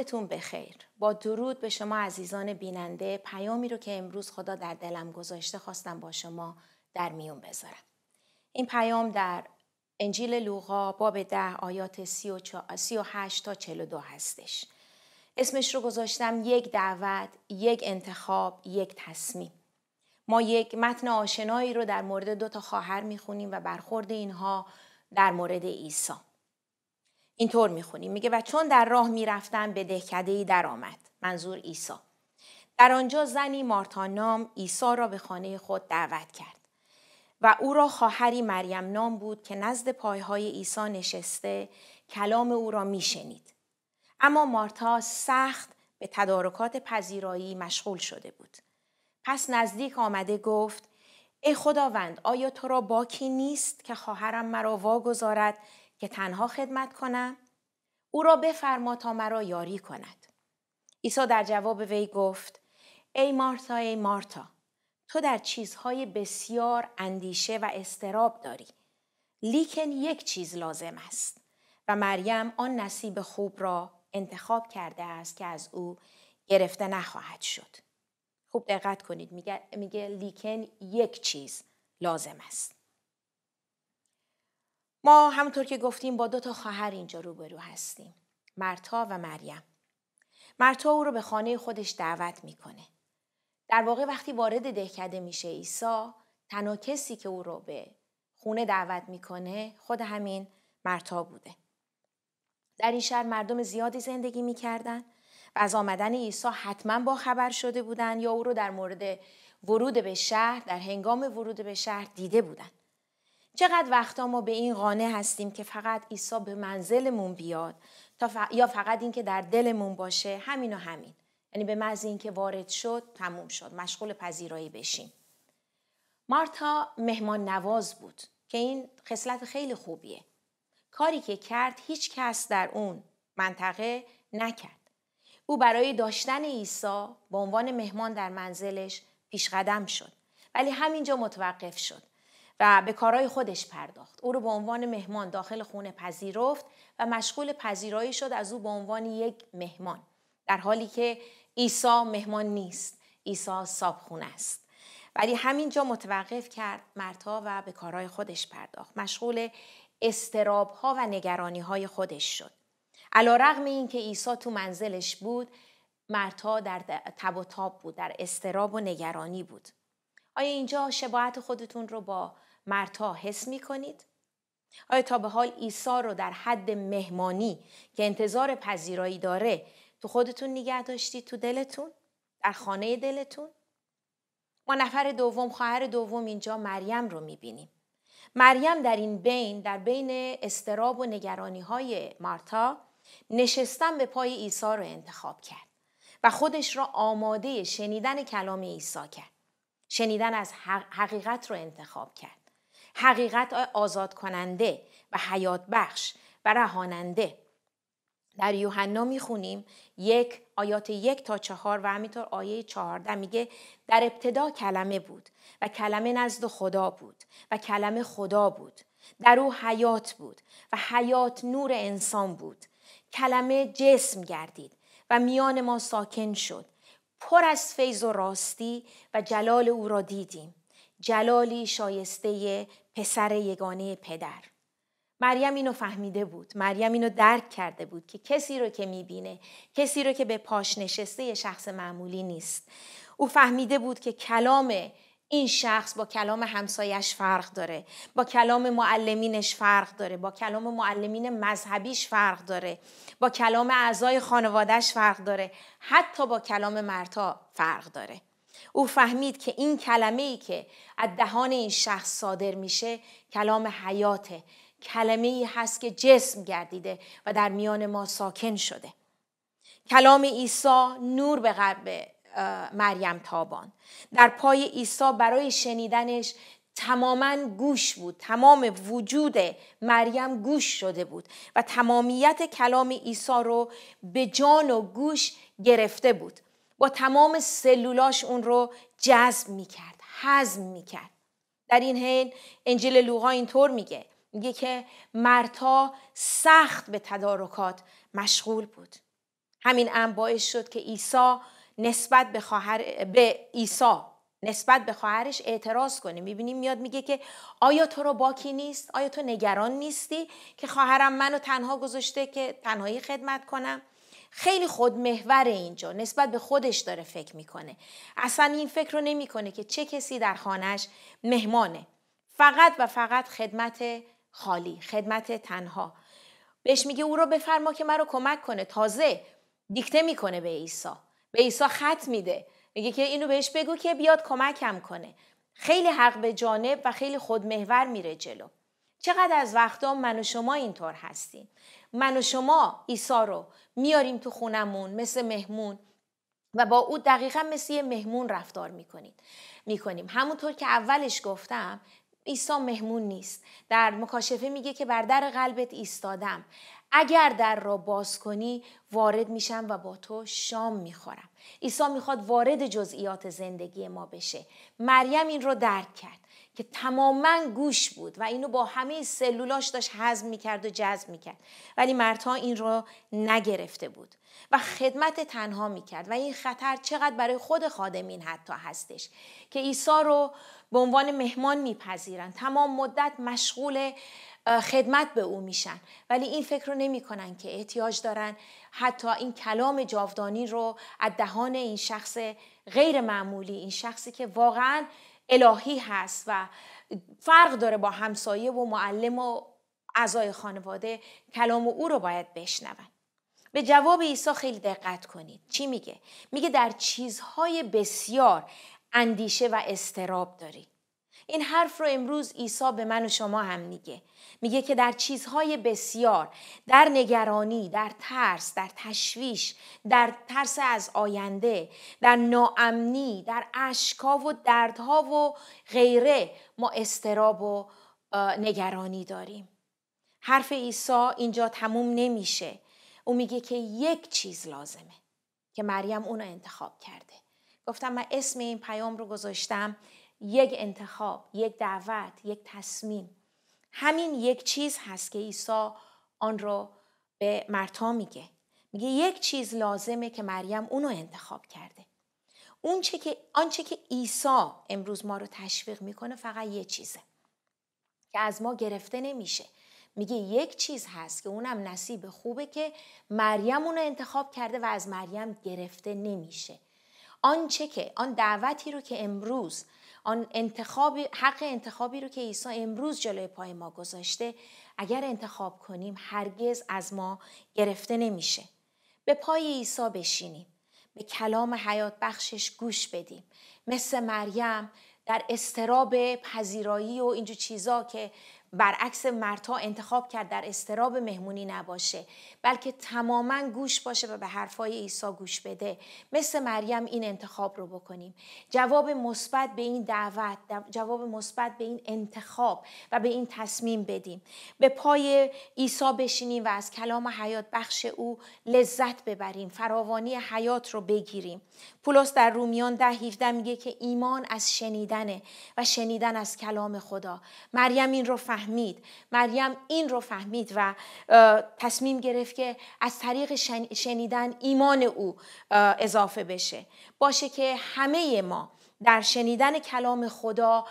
وقتتون بخیر با درود به شما عزیزان بیننده پیامی رو که امروز خدا در دلم گذاشته خواستم با شما در میون بذارم این پیام در انجیل لوقا باب ده آیات 38 تا 42 هستش اسمش رو گذاشتم یک دعوت، یک انتخاب، یک تصمیم ما یک متن آشنایی رو در مورد دو تا خواهر میخونیم و برخورد اینها در مورد عیسی اینطور میخونیم میگه و چون در راه میرفتن به دهکده ای درآمد منظور عیسی در آنجا زنی مارتا نام عیسی را به خانه خود دعوت کرد و او را خواهری مریم نام بود که نزد پایهای عیسی نشسته کلام او را میشنید اما مارتا سخت به تدارکات پذیرایی مشغول شده بود پس نزدیک آمده گفت ای خداوند آیا تو را باکی نیست که خواهرم مرا واگذارد که تنها خدمت کنم او را بفرما تا مرا یاری کند عیسی در جواب وی گفت ای مارتا ای مارتا تو در چیزهای بسیار اندیشه و استراب داری لیکن یک چیز لازم است و مریم آن نصیب خوب را انتخاب کرده است که از او گرفته نخواهد شد خوب دقت کنید میگه, میگه لیکن یک چیز لازم است ما همونطور که گفتیم با دو تا خواهر اینجا روبرو هستیم مرتا و مریم مرتا او رو به خانه خودش دعوت میکنه در واقع وقتی وارد دهکده میشه عیسی تنها کسی که او رو به خونه دعوت میکنه خود همین مرتا بوده در این شهر مردم زیادی زندگی میکردن و از آمدن عیسی حتما با خبر شده بودند یا او رو در مورد ورود به شهر در هنگام ورود به شهر دیده بودند چقدر وقتا ما به این قانه هستیم که فقط عیسی به منزلمون بیاد تا یا فقط اینکه در دلمون باشه همین و همین یعنی به محض اینکه وارد شد تموم شد مشغول پذیرایی بشیم مارتا مهمان نواز بود که این خصلت خیلی خوبیه کاری که کرد هیچ کس در اون منطقه نکرد او برای داشتن عیسی به عنوان مهمان در منزلش پیشقدم شد ولی همینجا متوقف شد و به کارهای خودش پرداخت او رو به عنوان مهمان داخل خونه پذیرفت و مشغول پذیرایی شد از او به عنوان یک مهمان در حالی که عیسی مهمان نیست عیسی سابخونه است ولی همینجا متوقف کرد مرتا و به کارهای خودش پرداخت مشغول استراب ها و نگرانی های خودش شد علا رقم این که ایسا تو منزلش بود مرتا در تب و تاب بود در استراب و نگرانی بود آیا اینجا شباهت خودتون رو با مرتا حس می کنید؟ آیا تا به حال ایسا رو در حد مهمانی که انتظار پذیرایی داره تو خودتون نگه داشتید تو دلتون؟ در خانه دلتون؟ ما نفر دوم خواهر دوم اینجا مریم رو بینیم مریم در این بین در بین استراب و نگرانی های مارتا نشستن به پای عیسی رو انتخاب کرد و خودش را آماده شنیدن کلام عیسی کرد. شنیدن از حقیقت رو انتخاب کرد. حقیقت آزاد کننده و حیات بخش و رهاننده در یوحنا میخونیم یک آیات یک تا چهار و همینطور آیه چهارده میگه در ابتدا کلمه بود و کلمه نزد خدا بود و کلمه خدا بود در او حیات بود و حیات نور انسان بود کلمه جسم گردید و میان ما ساکن شد پر از فیض و راستی و جلال او را دیدیم جلالی شایسته پسر یگانه پدر مریم اینو فهمیده بود مریم اینو درک کرده بود که کسی رو که میبینه کسی رو که به پاش نشسته یه شخص معمولی نیست او فهمیده بود که کلام این شخص با کلام همسایش فرق داره با کلام معلمینش فرق داره با کلام معلمین مذهبیش فرق داره با کلام اعضای خانوادهش فرق داره حتی با کلام مرتا فرق داره او فهمید که این کلمه ای که از دهان این شخص صادر میشه کلام حیاته کلمه ای هست که جسم گردیده و در میان ما ساکن شده کلام عیسی نور به قلب مریم تابان در پای عیسی برای شنیدنش تماما گوش بود تمام وجود مریم گوش شده بود و تمامیت کلام عیسی رو به جان و گوش گرفته بود با تمام سلولاش اون رو جذب میکرد هضم میکرد در این حین انجیل لوقا اینطور میگه میگه که مرتا سخت به تدارکات مشغول بود همین ام باعث شد که عیسی نسبت به خواهر به عیسی نسبت به خواهرش اعتراض کنه میبینیم میاد میگه که آیا تو رو باکی نیست آیا تو نگران نیستی که خواهرم منو تنها گذاشته که تنهایی خدمت کنم خیلی خودمحور اینجا نسبت به خودش داره فکر میکنه اصلا این فکر رو نمیکنه که چه کسی در خانهش مهمانه فقط و فقط خدمت خالی خدمت تنها بهش میگه او رو بفرما که رو کمک کنه تازه دیکته میکنه به عیسی به عیسی خط میده میگه که اینو بهش بگو که بیاد کمکم کنه خیلی حق به جانب و خیلی خودمحور میره جلو چقدر از وقتا من و شما اینطور هستیم من و شما ایسا رو میاریم تو خونمون مثل مهمون و با او دقیقا مثل یه مهمون رفتار میکنیم میکنیم همونطور که اولش گفتم عیسی مهمون نیست در مکاشفه میگه که بر در قلبت ایستادم اگر در را باز کنی وارد میشم و با تو شام میخورم عیسی میخواد وارد جزئیات زندگی ما بشه مریم این رو درک کرد که تماما گوش بود و اینو با همه سلولاش داشت هضم میکرد و جذب میکرد ولی مرتا این رو نگرفته بود و خدمت تنها میکرد و این خطر چقدر برای خود خادمین حتی هستش که عیسی رو به عنوان مهمان میپذیرن تمام مدت مشغول خدمت به او میشن ولی این فکر رو نمیکنن که احتیاج دارن حتی این کلام جاودانی رو از دهان این شخص غیر معمولی این شخصی که واقعا الهی هست و فرق داره با همسایه و معلم و اعضای خانواده کلام او رو باید بشنون به جواب عیسی خیلی دقت کنید چی میگه میگه در چیزهای بسیار اندیشه و استراب دارید این حرف رو امروز عیسی به من و شما هم میگه میگه که در چیزهای بسیار در نگرانی در ترس در تشویش در ترس از آینده در ناامنی در اشکا و دردها و غیره ما استراب و نگرانی داریم حرف عیسی اینجا تموم نمیشه او میگه که یک چیز لازمه که مریم اونو انتخاب کرده گفتم من اسم این پیام رو گذاشتم یک انتخاب یک دعوت یک تصمیم همین یک چیز هست که عیسی آن را به مرتا میگه میگه یک چیز لازمه که مریم اونو انتخاب کرده اون چه که آنچه که عیسی امروز ما رو تشویق میکنه فقط یه چیزه که از ما گرفته نمیشه میگه یک چیز هست که اونم نصیب خوبه که مریم اونو انتخاب کرده و از مریم گرفته نمیشه آنچه که آن دعوتی رو که امروز آن انتخاب حق انتخابی رو که عیسی امروز جلوی پای ما گذاشته اگر انتخاب کنیم هرگز از ما گرفته نمیشه به پای عیسی بشینیم به کلام حیات بخشش گوش بدیم مثل مریم در استراب پذیرایی و اینجور چیزا که برعکس مرتا انتخاب کرد در استراب مهمونی نباشه بلکه تماما گوش باشه و به حرفای عیسی گوش بده مثل مریم این انتخاب رو بکنیم جواب مثبت به این دعوت جواب مثبت به این انتخاب و به این تصمیم بدیم به پای عیسی بشینیم و از کلام حیات بخش او لذت ببریم فراوانی حیات رو بگیریم پولس در رومیان ده 17 میگه که ایمان از شنیدنه و شنیدن از کلام خدا مریم این رو فهم فهمید مریم این رو فهمید و تصمیم گرفت که از طریق شنیدن ایمان او اضافه بشه باشه که همه ما در شنیدن کلام خدا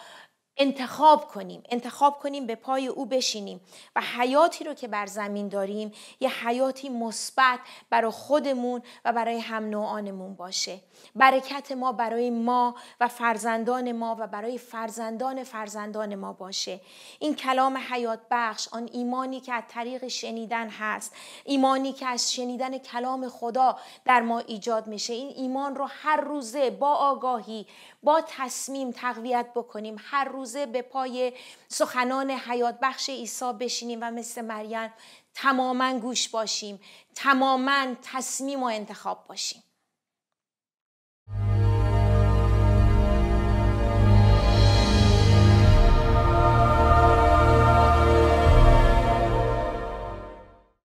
انتخاب کنیم انتخاب کنیم به پای او بشینیم و حیاتی رو که بر زمین داریم یه حیاتی مثبت برای خودمون و برای هم نوعانمون باشه برکت ما برای ما و فرزندان ما و برای فرزندان فرزندان ما باشه این کلام حیات بخش آن ایمانی که از طریق شنیدن هست ایمانی که از شنیدن کلام خدا در ما ایجاد میشه این ایمان رو هر روزه با آگاهی با تصمیم تقویت بکنیم هر روز به پای سخنان حیات بخش عیسی بشینیم و مثل مریم تماما گوش باشیم تماما تصمیم و انتخاب باشیم